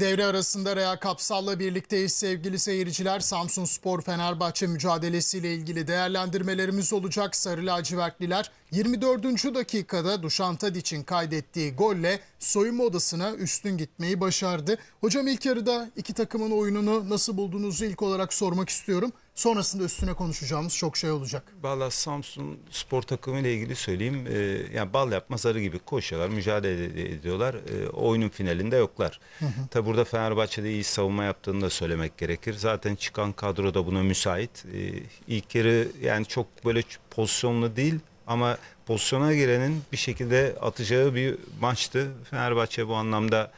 Devre arasında Rea Kapsal'la birlikteyiz sevgili seyirciler. Samsun Spor Fenerbahçe mücadelesiyle ilgili değerlendirmelerimiz olacak. Sarı lacivertliler 24. dakikada Dušan Tadić'in kaydettiği golle soyunma odasına üstün gitmeyi başardı. Hocam ilk yarıda iki takımın oyununu nasıl bulduğunuzu ilk olarak sormak istiyorum. Sonrasında üstüne konuşacağımız çok şey olacak. Valla Samsun spor takımı ile ilgili söyleyeyim. E, yani bal yapma zarı gibi koşuyorlar, mücadele ediyorlar. E, oyunun finalinde yoklar. Tabi burada Fenerbahçe'de iyi savunma yaptığını da söylemek gerekir. Zaten çıkan kadro da buna müsait. E, ilk yarı yani çok böyle pozisyonlu değil ama pozisyona girenin bir şekilde atacağı bir maçtı. Fenerbahçe bu anlamda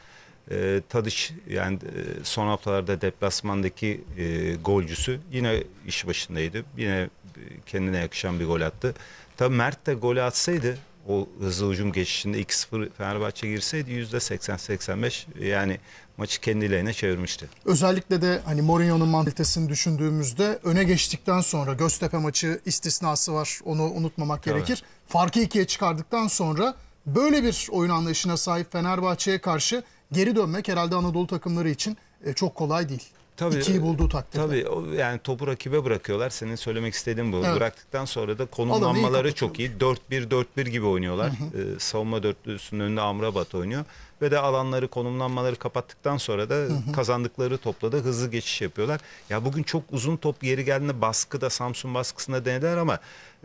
e, Tadiç yani e, son haftalarda deplasmandaki e, golcüsü yine iş başındaydı. Yine e, kendine yakışan bir gol attı. Tabii Mert de golü atsaydı o hızlı ucum geçişinde 2-0 Fenerbahçe girseydi %80-85 yani maçı kendilerine çevirmişti. Özellikle de hani Mourinho'nun mantalitesini düşündüğümüzde öne geçtikten sonra Göztepe maçı istisnası var. Onu unutmamak Tabii. gerekir. Farkı ikiye çıkardıktan sonra böyle bir oyun anlayışına sahip Fenerbahçe'ye karşı geri dönmek herhalde Anadolu takımları için e, çok kolay değil. Tabii, İkiyi bulduğu e, takdirde. Tabii yani topu rakibe bırakıyorlar. Senin söylemek istediğin bu. Evet. Bıraktıktan sonra da konumlanmaları çok iyi. 4-1-4-1 gibi oynuyorlar. Hı hı. Ee, savunma dörtlüsünün önünde Amrabat oynuyor ve de alanları konumlanmaları kapattıktan sonra da hı hı. kazandıkları topla da hızlı geçiş yapıyorlar. Ya bugün çok uzun top yeri geldiğinde baskıda Samsun baskısında denediler ama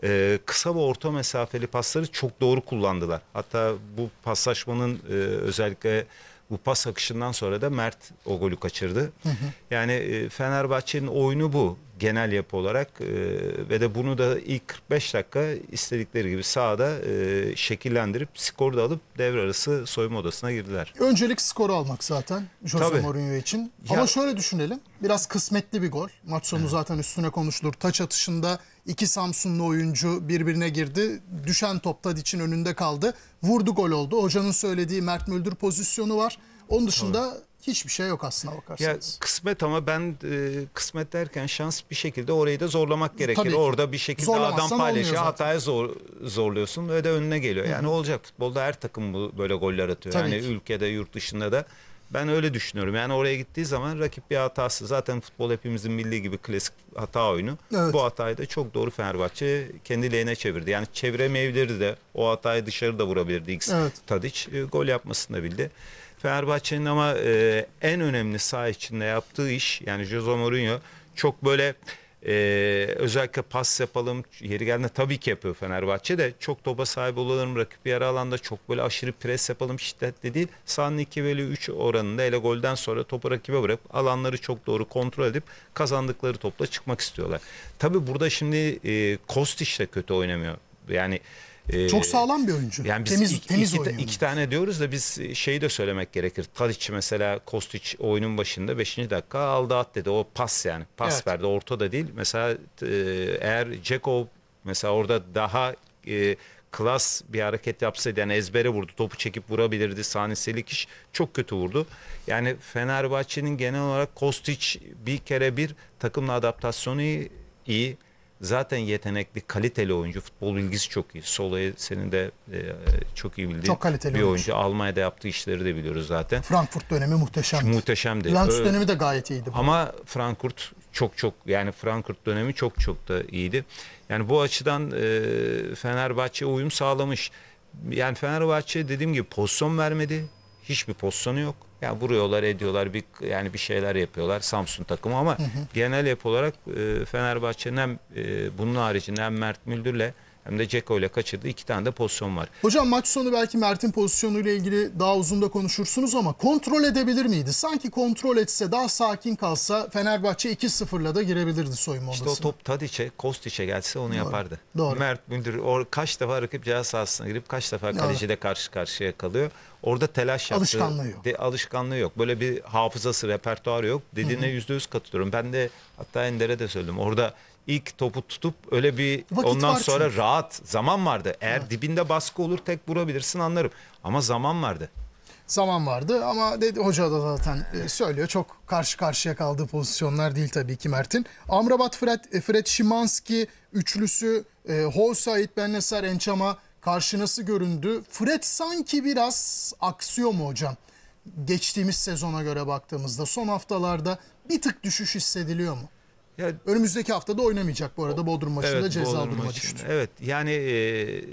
e, kısa ve orta mesafeli pasları çok doğru kullandılar. Hatta bu paslaşmanın e, özellikle bu pas akışından sonra da Mert o golü kaçırdı. Hı hı. Yani e, Fenerbahçe'nin oyunu bu genel yapı olarak e, ve de bunu da ilk 45 dakika istedikleri gibi sahada e, şekillendirip skoru da alıp devre arası soyunma odasına girdiler. Öncelik skoru almak zaten Jose Tabii. Mourinho için. Ya, Ama şöyle düşünelim biraz kısmetli bir gol. Maç sonu zaten üstüne konuşulur. Taç atışında iki Samsunlu oyuncu birbirine girdi. Düşen top için önünde kaldı. Vurdu gol oldu. Hocanın söylediği Mert Müldür pozisyonu var. Onun dışında... Evet Hiçbir şey yok aslında bakarsanız. Ya kısmet ama ben e, kısmet derken şans bir şekilde orayı da zorlamak gerekir. Tabii Orada bir şekilde adam paylaşıyor. Hataya zor, zorluyorsun ve de önüne geliyor. Yani Hı -hı. olacak futbolda her takım bu böyle goller atıyor. Tabii yani ki. ülkede yurt dışında da ben öyle düşünüyorum. Yani oraya gittiği zaman rakip bir hatası. Zaten futbol hepimizin milli gibi klasik hata oyunu. Evet. Bu hatayı da çok doğru Fenerbahçe kendi lehine çevirdi. Yani çeviremeyebilirdi de o hatayı dışarıda vurabilirdi X evet. Tadiç. E, gol yapmasını da bildi. Fenerbahçe'nin ama e, en önemli saha içinde yaptığı iş yani Jose Mourinho çok böyle e, özellikle pas yapalım yeri geldiğinde tabii ki yapıyor Fenerbahçe de çok topa sahip olalım rakip yarı alanda çok böyle aşırı pres yapalım şiddetli değil. Sahanın 2 bölü 3 oranında ele golden sonra topu rakibe bırakıp alanları çok doğru kontrol edip kazandıkları topla çıkmak istiyorlar. Tabii burada şimdi e, Kostiç de kötü oynamıyor. Yani e, Çok sağlam bir oyuncu. Yani biz temiz, iki, temiz iki, iki tane diyoruz da biz e, şeyi de söylemek gerekir. Tadic mesela Kostić oyunun başında 5. dakika aldı at dedi. O pas yani. Pas evet. verdi. da değil. Mesela e, eğer Ceko mesela orada daha e, klas bir hareket yapsaydı yani ezbere vurdu. Topu çekip vurabilirdi. Sani Selikiş çok kötü vurdu. Yani Fenerbahçe'nin genel olarak Kostić bir kere bir takımla adaptasyonu iyi. iyi zaten yetenekli, kaliteli oyuncu. Futbol bilgisi çok iyi. Sola'yı senin de e, çok iyi bildiğin çok kaliteli bir oyuncu. oyuncu. Almanya'da yaptığı işleri de biliyoruz zaten. Frankfurt dönemi muhteşemdi. Muhteşemdi. Lens dönemi de gayet iyiydi. Bu. Ama Frankfurt çok çok yani Frankfurt dönemi çok çok da iyiydi. Yani bu açıdan e, Fenerbahçe uyum sağlamış. Yani Fenerbahçe dediğim gibi pozisyon vermedi hiçbir pozisyonu yok. Yani vuruyorlar, ediyorlar, bir yani bir şeyler yapıyorlar Samsun takımı ama hı hı. genel yapı olarak e, Fenerbahçe'nin hem e, bunun haricinde hem Mert Müldür'le hem de Ceko ile kaçırdığı iki tane de pozisyon var. Hocam maç sonu belki Mert'in pozisyonuyla ilgili daha uzun da konuşursunuz ama kontrol edebilir miydi? Sanki kontrol etse daha sakin kalsa Fenerbahçe 2-0'la da girebilirdi soyunma odasına. İşte o top Tadiç'e, Kostiç'e gelse onu Doğru. yapardı. Doğru. Mert Mündür or, kaç defa rakip ceza sahasına girip kaç defa kaleciyle yani. karşı karşıya kalıyor. Orada telaş yaptı. Alışkanlığı yok. De, alışkanlığı yok. Böyle bir hafızası, repertuarı yok. Dediğine yüzde yüz katılıyorum. Ben de hatta Ender'e de söyledim. Orada ilk topu tutup öyle bir Vakit ondan sonra çünkü. rahat zaman vardı. Eğer Evet. dibinde baskı olur tek vurabilirsin anlarım. Ama zaman vardı. Zaman vardı ama dedi hoca da zaten e, söylüyor çok karşı karşıya kaldığı pozisyonlar değil tabii ki Mert'in. Amrabat, Fred, e, Fred Şimanski üçlüsü, e, Holsayit, Benneser, Ençama karşı nasıl göründü? Fred sanki biraz aksıyor mu hocam? Geçtiğimiz sezona göre baktığımızda son haftalarda bir tık düşüş hissediliyor mu? Ya, Önümüzdeki hafta da oynamayacak bu arada Bodrum maçında evet, ceza Bodrum duruma düştü. Evet yani e,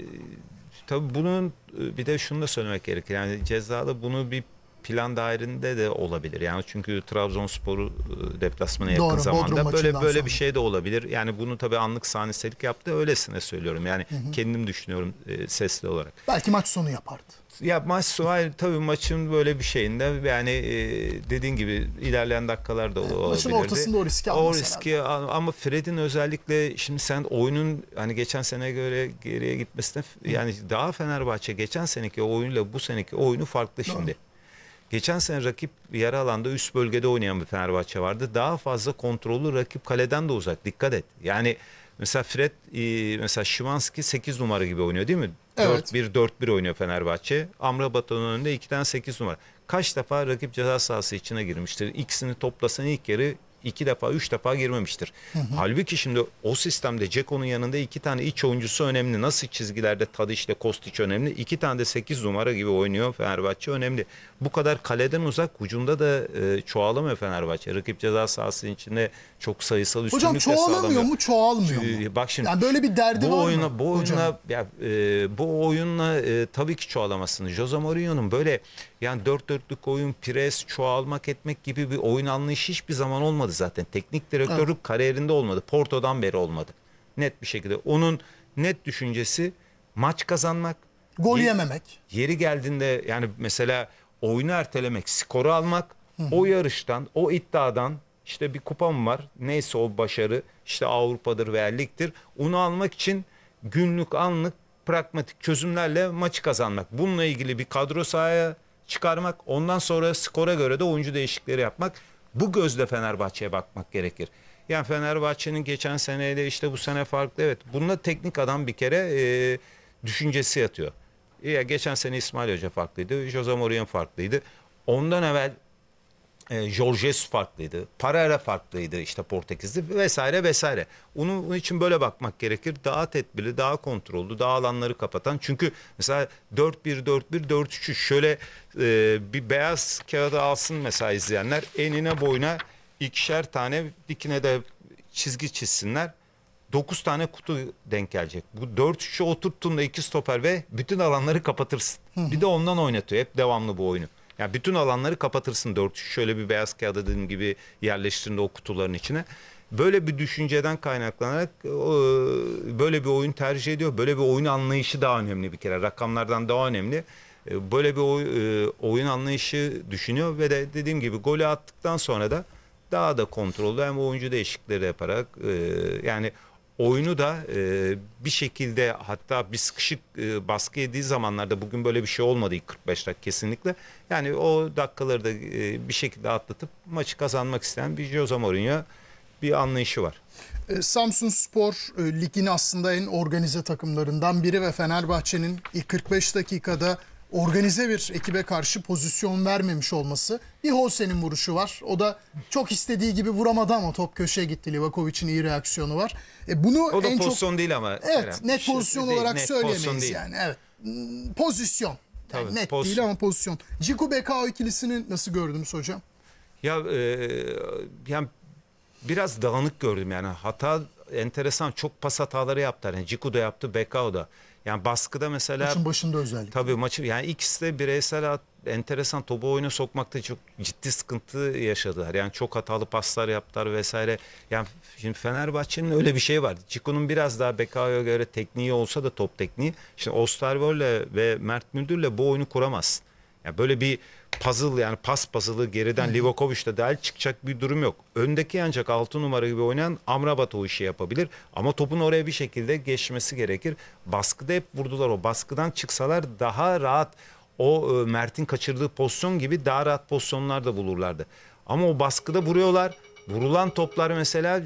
tabii bunun e, bir de şunu da söylemek gerekir. Yani cezada bunu bir plan dairinde de olabilir. Yani çünkü Trabzonspor'u e, deplasmana yakın Doğru, zamanda böyle böyle sonra. bir şey de olabilir. Yani bunu tabii anlık sahneselik yaptı öylesine söylüyorum. Yani hı hı. kendim düşünüyorum e, sesli olarak. Belki maç sonu yapardı. Ya maç sonu hayır tabii maçın böyle bir şeyinde yani e, dediğin gibi ilerleyen dakikalarda evet, olabilirdi. Maçın ortasında o riski almış. O riski herhalde. ama Fred'in özellikle şimdi sen oyunun hani geçen sene göre geriye gitmesine hı. yani daha Fenerbahçe geçen seneki oyunla bu seneki oyunu farklı Doğru. şimdi. Geçen sene rakip yarı alanda üst bölgede oynayan bir Fenerbahçe vardı. Daha fazla kontrolü rakip kaleden de uzak. Dikkat et. Yani mesela Fred e, mesela Şimanski 8 numara gibi oynuyor değil mi? Evet. 4-1-4-1 oynuyor Fenerbahçe. Amrabat'ın önünde 2'den 8 numara. Kaç defa rakip ceza sahası içine girmiştir? İkisini toplasan ilk yarı iki defa, üç defa girmemiştir. Hı hı. Halbuki şimdi o sistemde Ceko'nun yanında iki tane iç oyuncusu önemli. Nasıl çizgilerde tadı işte Kostiç önemli. İki tane de sekiz numara gibi oynuyor Fenerbahçe önemli. Bu kadar kaleden uzak ucunda da e, çoğalamıyor Fenerbahçe. Rakip ceza sahasının içinde çok sayısal üstünlük hocam, çoğalamıyor mu çoğalmıyor ee, mu? Bak şimdi yani böyle bir derdi bu var oyuna, mı? Bu oyunla, hocam? ya, e, bu oyunla e, tabii ki çoğalamasını. Jose Mourinho'nun böyle yani dört dörtlük oyun, pres, çoğalmak etmek gibi bir oyun anlayışı hiçbir zaman olmadı zaten. Teknik direktörlük evet. kariyerinde olmadı. Porto'dan beri olmadı. Net bir şekilde. Onun net düşüncesi maç kazanmak. Gol yeri, yememek. Yeri geldiğinde yani mesela oyunu ertelemek, skoru almak. Hı -hı. O yarıştan, o iddiadan işte bir kupam var. Neyse o başarı işte Avrupa'dır veya ligdir. Onu almak için günlük anlık pragmatik çözümlerle maçı kazanmak. Bununla ilgili bir kadro sahaya çıkarmak. Ondan sonra skora göre de oyuncu değişikleri yapmak. Bu gözle Fenerbahçe'ye bakmak gerekir. Yani Fenerbahçe'nin geçen seneyle işte bu sene farklı evet. bununla teknik adam bir kere e, düşüncesi yatıyor. Ya geçen sene İsmail Hoca farklıydı, Jose Mourinho farklıydı. Ondan evvel e, Jorges farklıydı. Parera farklıydı işte Portekizli vesaire vesaire. Onun, onun için böyle bakmak gerekir. Daha tedbirli, daha kontrollü, daha alanları kapatan. Çünkü mesela 4-1-4-1, 4-3-3 şöyle e, bir beyaz kağıda alsın mesela izleyenler. Enine boyuna ikişer tane dikine de çizgi çizsinler. 9 tane kutu denk gelecek. Bu 4 3'e oturttuğunda iki stoper ve bütün alanları kapatırsın. Hı hı. Bir de ondan oynatıyor. Hep devamlı bu oyunu. Yani bütün alanları kapatırsın dört şöyle bir beyaz kağıda dediğim gibi yerleştirinde o kutuların içine. Böyle bir düşünceden kaynaklanarak e, e, böyle bir oyun tercih ediyor. Böyle bir oyun anlayışı daha önemli bir kere. Rakamlardan daha önemli. E, böyle bir oyun anlayışı düşünüyor ve de dediğim gibi golü attıktan sonra da daha da kontrollü hem oyuncu değişiklikleri yaparak yani oyunu da e, bir şekilde hatta bir sıkışık e, baskı yediği zamanlarda bugün böyle bir şey olmadı ilk 45 dakika kesinlikle. Yani o dakikaları da e, bir şekilde atlatıp maçı kazanmak isteyen bir Jose Mourinho bir anlayışı var. E, Samsun Spor e, ligin aslında en organize takımlarından biri ve Fenerbahçe'nin ilk 45 dakikada organize bir ekibe karşı pozisyon vermemiş olması. Bir Holsen'in vuruşu var. O da çok istediği gibi vuramadı ama top köşeye gitti. Livakovic'in iyi reaksiyonu var. E bunu o da en pozisyon çok... değil ama. Evet Kerem. net şey, pozisyon şey, olarak net söyleyemeyiz hmm, pozisyon yani. Evet. Pozisyon. Tabii, net pozisyon. değil ama pozisyon. Ciku Bekao ikilisini nasıl gördünüz hocam? Ya e, yani biraz dağınık gördüm yani hata enteresan çok pas hataları yaptılar. Yani Ciku da yaptı, Bekao da. Yani baskıda mesela... Maçın başında özellikle. Tabii maçı yani ikisi de bireysel at, enteresan topu oyuna sokmakta çok ciddi sıkıntı yaşadılar. Yani çok hatalı paslar yaptılar vesaire. Yani şimdi Fenerbahçe'nin öyle bir şey var. Ciku'nun biraz daha Bekayo'ya göre tekniği olsa da top tekniği. Şimdi Osterwold'le ve Mert Müldür'le bu oyunu kuramazsın. Yani böyle bir puzzle yani pas puzzle'ı geriden Livakovic de dahil çıkacak bir durum yok. Öndeki ancak 6 numara gibi oynayan Amrabat o işi yapabilir. Ama topun oraya bir şekilde geçmesi gerekir. Baskıda hep vurdular o. Baskıdan çıksalar daha rahat o e, Mert'in kaçırdığı pozisyon gibi daha rahat pozisyonlar da bulurlardı. Ama o baskıda vuruyorlar. Vurulan toplar mesela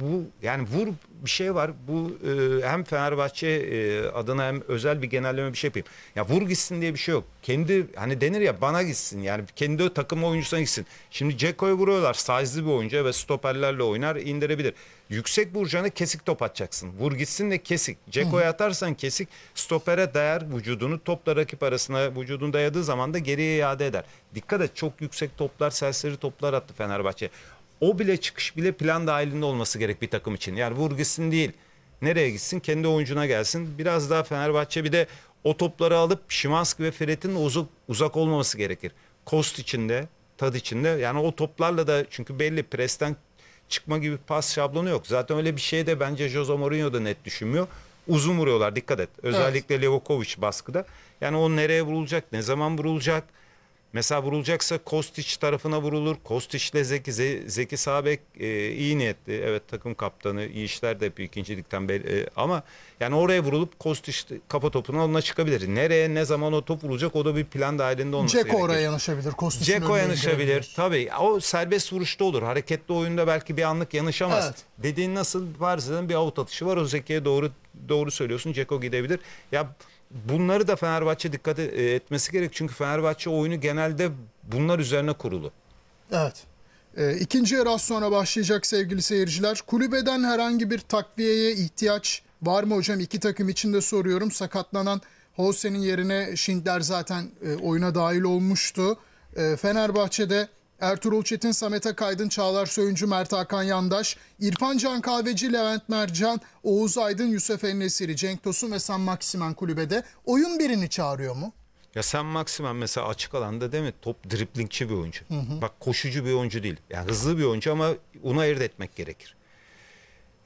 bu yani vur bir şey var. Bu e, hem Fenerbahçe e, adına hem özel bir genelleme bir şey yapayım. Ya vur gitsin diye bir şey yok. Kendi hani denir ya bana gitsin. Yani kendi takım oyuncusuna gitsin. Şimdi Ceko'yu vuruyorlar. Size'li bir oyuncu ve stoperlerle oynar indirebilir. Yüksek vuracağını kesik top atacaksın. Vur gitsin de kesik. Ceko'ya atarsan kesik stopere değer vücudunu. Topla rakip arasına vücudunu dayadığı zaman da geriye iade eder. Dikkat et çok yüksek toplar serseri toplar attı Fenerbahçe. O bile çıkış bile plan dahilinde olması gerek bir takım için. Yani vur gitsin değil. Nereye gitsin? Kendi oyuncuna gelsin. Biraz daha Fenerbahçe bir de o topları alıp Şimanski ve Feret'in uzak, uzak olmaması gerekir. Kost içinde, tad içinde. Yani o toplarla da çünkü belli presten çıkma gibi pas şablonu yok. Zaten öyle bir şey de bence Jose Mourinho da net düşünmüyor. Uzun vuruyorlar dikkat et. Özellikle evet. Levokovic baskıda. Yani o nereye vurulacak, ne zaman vurulacak? Mesela vurulacaksa Kostiç tarafına vurulur. Kostiç'le Zeki, Zeki Sabek e, iyi niyetli. Evet takım kaptanı iyi işler de yapıyor ikincilikten beri. E, ama yani oraya vurulup Kostiç kafa topuna onunla çıkabilir. Nereye ne zaman o top vurulacak o da bir plan dahilinde olması Ceko gerekir. oraya yanaşabilir. Kostiç'in Ceko yanaşabilir Tabii o serbest vuruşta olur. Hareketli oyunda belki bir anlık yanaşamaz. Evet. Dediğin nasıl var zaten bir avut atışı var. O Zeki'ye doğru doğru söylüyorsun. Ceko gidebilir. Ya bunları da Fenerbahçe dikkat e, etmesi gerek. Çünkü Fenerbahçe oyunu genelde bunlar üzerine kurulu. Evet. E, ikinci yarı az sonra başlayacak sevgili seyirciler. Kulübeden herhangi bir takviyeye ihtiyaç var mı hocam? İki takım için de soruyorum. Sakatlanan Holse'nin yerine Schindler zaten e, oyuna dahil olmuştu. E, Fenerbahçe'de Ertuğrul Çetin, Samet Akaydın, Çağlar Söyüncü, Mert Hakan Yandaş, İrfan Can Kahveci, Levent Mercan, Oğuz Aydın, Yusuf Enesiri, Cenk Tosun ve Sam Maksimen kulübede oyun birini çağırıyor mu? Ya Sam Maksimen mesela açık alanda değil mi? Top driplingçi bir oyuncu. Hı hı. Bak koşucu bir oyuncu değil. Yani hızlı bir oyuncu ama onu ayırt etmek gerekir.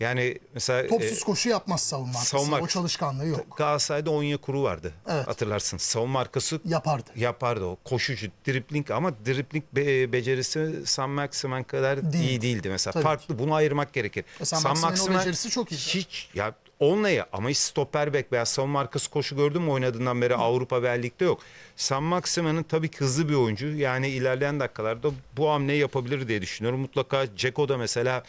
Yani mesela e, Topsuz koşu yapmaz savunma arkası. savunma O çalışkanlığı yok. Galatasaray'da Onya Kuru vardı. Evet. Hatırlarsın. Savunma arkası Yapardı. yapardı o. Koşucu, dripling ama dripling becerisi San Maximen kadar Değildi. iyi değildi mesela. Tabii Farklı bunu ayırmak gerekir. E, San Sam o becerisi çok iyi. Hiç ya onlaya ama hiç stoper bek veya savunma arkası koşu gördüm mü oynadığından beri Avrupa veya ligde yok. San Maximen'in tabii ki hızlı bir oyuncu. Yani ilerleyen dakikalarda bu hamleyi yapabilir diye düşünüyorum. Mutlaka Ceko da mesela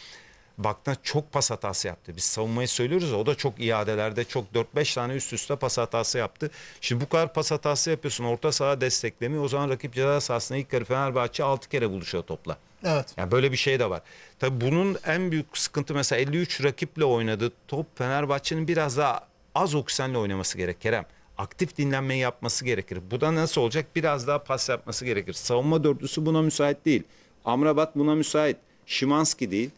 Bakna çok pas hatası yaptı. Biz savunmayı söylüyoruz o da çok iadelerde çok 4-5 tane üst üste pas hatası yaptı. Şimdi bu kadar pas hatası yapıyorsun orta saha desteklemiyor. O zaman rakip ceza sahasında ilk kere Fenerbahçe 6 kere buluşuyor topla. Evet. Yani böyle bir şey de var. Tabii bunun en büyük sıkıntı mesela 53 rakiple oynadı. Top Fenerbahçe'nin biraz daha az oksijenle oynaması gerek Kerem. Aktif dinlenmeyi yapması gerekir. Bu da nasıl olacak? Biraz daha pas yapması gerekir. Savunma dörtlüsü buna müsait değil. Amrabat buna müsait. Şimanski değil.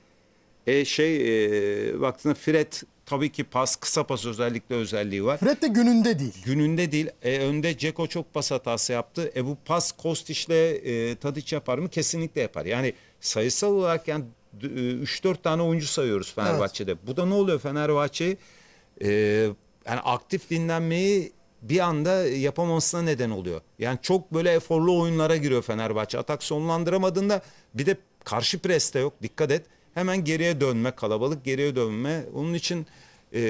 E, şey e, baktığında Fred tabii ki pas kısa pas özellikle özelliği var. Fred de gününde değil. Gününde değil. E, önde Ceko çok pas hatası yaptı. E bu pas Kostiç'le e, Tadiç yapar mı? Kesinlikle yapar. Yani sayısal olarak yani 3-4 e, tane oyuncu sayıyoruz Fenerbahçe'de. Evet. Bu da ne oluyor Fenerbahçe? E, yani aktif dinlenmeyi bir anda yapamamasına neden oluyor. Yani çok böyle eforlu oyunlara giriyor Fenerbahçe. Atak sonlandıramadığında bir de karşı preste yok. Dikkat et hemen geriye dönme, kalabalık geriye dönme. Onun için e,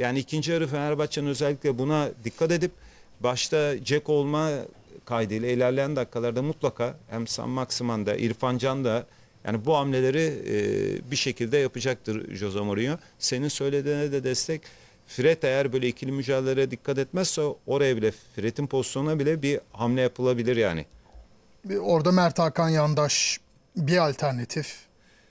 yani ikinci yarı Fenerbahçe'nin özellikle buna dikkat edip başta Cek olma kaydıyla ilerleyen dakikalarda mutlaka hem San Maximan da İrfan Can da yani bu hamleleri e, bir şekilde yapacaktır Jose Mourinho. Senin söylediğine de destek. Fred eğer böyle ikili mücadelelere dikkat etmezse oraya bile Fred'in pozisyonuna bile bir hamle yapılabilir yani. Orada Mert Hakan Yandaş bir alternatif.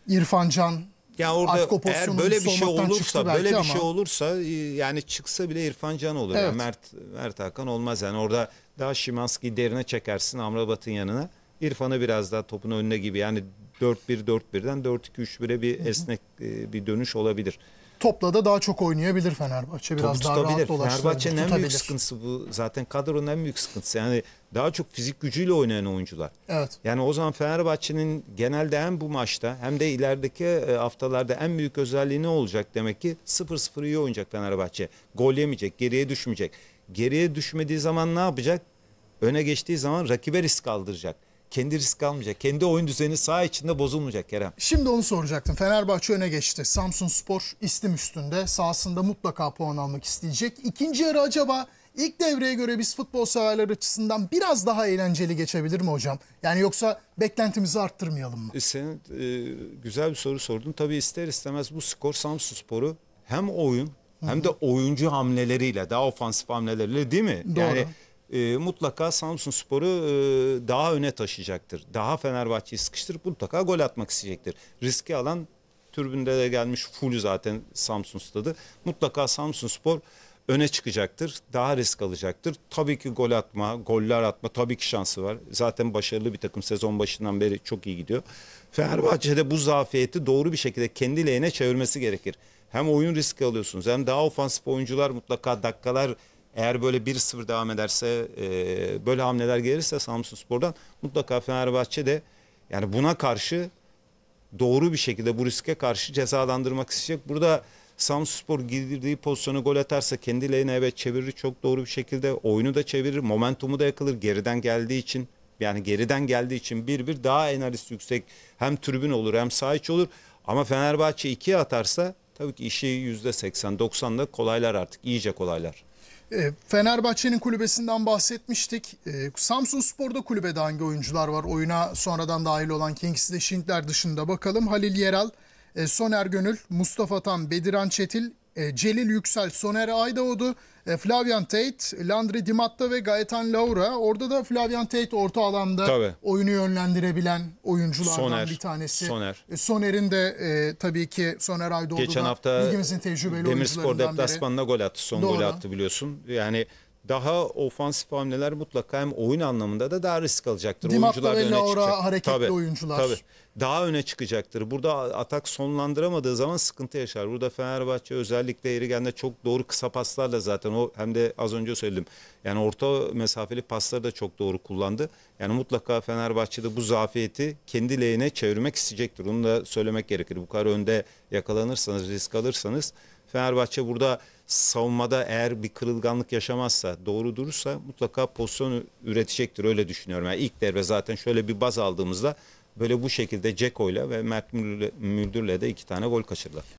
İrfan Can Ya orada eğer böyle bir şey olursa böyle bir ama. şey olursa e, yani çıksa bile İrfan Can olur. Evet. Yani Mert Mert Hakan olmaz yani orada daha Şimanski derine çekersin Amrabat'ın yanına. İrfan'ı biraz daha topun önüne gibi yani 4-1-4-1'den 4-2-3-1'e bir esnek bir dönüş olabilir topla da daha çok oynayabilir Fenerbahçe. Biraz daha rahat dolaştırabilir. Fenerbahçe'nin en büyük sıkıntısı bu. Zaten kadronun en büyük sıkıntısı. Yani daha çok fizik gücüyle oynayan oyuncular. Evet. Yani o zaman Fenerbahçe'nin genelde hem bu maçta hem de ilerideki e, haftalarda en büyük özelliği ne olacak demek ki 0-0 iyi oynayacak Fenerbahçe. Gol yemeyecek, geriye düşmeyecek. Geriye düşmediği zaman ne yapacak? Öne geçtiği zaman rakibe risk kaldıracak kendi risk almayacak. Kendi oyun düzeni saha içinde bozulmayacak Kerem. Şimdi onu soracaktım. Fenerbahçe öne geçti. Samsun Spor istim üstünde. Sahasında mutlaka puan almak isteyecek. İkinci yarı acaba ilk devreye göre biz futbol severler açısından biraz daha eğlenceli geçebilir mi hocam? Yani yoksa beklentimizi arttırmayalım mı? E, senin e, güzel bir soru sordun. Tabii ister istemez bu skor Samsun Sporu hem oyun hem de oyuncu hamleleriyle daha ofansif hamleleriyle değil mi? Doğru. Yani e, mutlaka Samsun Spor'u e, daha öne taşıyacaktır. Daha Fenerbahçe'yi sıkıştırıp mutlaka gol atmak isteyecektir. Riski alan türbünde de gelmiş full zaten Samsun Stadı. Mutlaka Samsun Spor öne çıkacaktır. Daha risk alacaktır. Tabii ki gol atma, goller atma tabii ki şansı var. Zaten başarılı bir takım sezon başından beri çok iyi gidiyor. Fenerbahçe'de bu zafiyeti doğru bir şekilde kendi lehine çevirmesi gerekir. Hem oyun riski alıyorsunuz hem daha ofansif oyuncular mutlaka dakikalar eğer böyle 1-0 devam ederse e, böyle hamleler gelirse Samsun Spor'dan mutlaka Fenerbahçe de yani buna karşı doğru bir şekilde bu riske karşı cezalandırmak isteyecek. Burada Samsun Spor girdiği pozisyonu gol atarsa kendi lehine evet çevirir çok doğru bir şekilde. Oyunu da çevirir, momentumu da yakılır. Geriden geldiği için yani geriden geldiği için bir bir daha enerjisi yüksek hem tribün olur hem sahiç olur. Ama Fenerbahçe ikiye atarsa tabii ki işi %80-90'da kolaylar artık iyice kolaylar. E, Fenerbahçe'nin kulübesinden bahsetmiştik. E, Samsun Spor'da kulübede hangi oyuncular var? Oyuna sonradan dahil olan Kings'de Şintler dışında bakalım. Halil Yeral, e, Soner Gönül, Mustafa Tan, Bediran Çetil, e, Celil Yüksel, Soner Aydao'du. E, Flavian Tate, Landry Dimatta ve Gaetan Laura. Orada da Flavian Tate orta alanda tabii. oyunu yönlendirebilen oyunculardan Soner, bir tanesi. Soner. E, Soner'in de e, tabii ki Soner Aydoğdu Geçen hafta ligimizin tecrübeli Demirspor deplasmanına gol attı. Son Doğru. gol attı biliyorsun. Yani daha ofansif hamleler mutlaka hem oyun anlamında da daha risk alacaktır. Dimatta oyuncular ve öne çıkacak. hareketli tabii, oyuncular. Tabii. Daha öne çıkacaktır. Burada atak sonlandıramadığı zaman sıkıntı yaşar. Burada Fenerbahçe özellikle Erigen'de çok doğru kısa paslarla zaten o hem de az önce söyledim. Yani orta mesafeli pasları da çok doğru kullandı. Yani mutlaka Fenerbahçe'de bu zafiyeti kendi lehine çevirmek isteyecektir. Onu da söylemek gerekir. Bu kadar önde yakalanırsanız, risk alırsanız Fenerbahçe burada savunmada eğer bir kırılganlık yaşamazsa, doğru durursa mutlaka pozisyon üretecektir. Öyle düşünüyorum. Yani ilk devre zaten şöyle bir baz aldığımızda böyle bu şekilde Ceko'yla ve Mert Müldür'le de iki tane gol kaçırdı.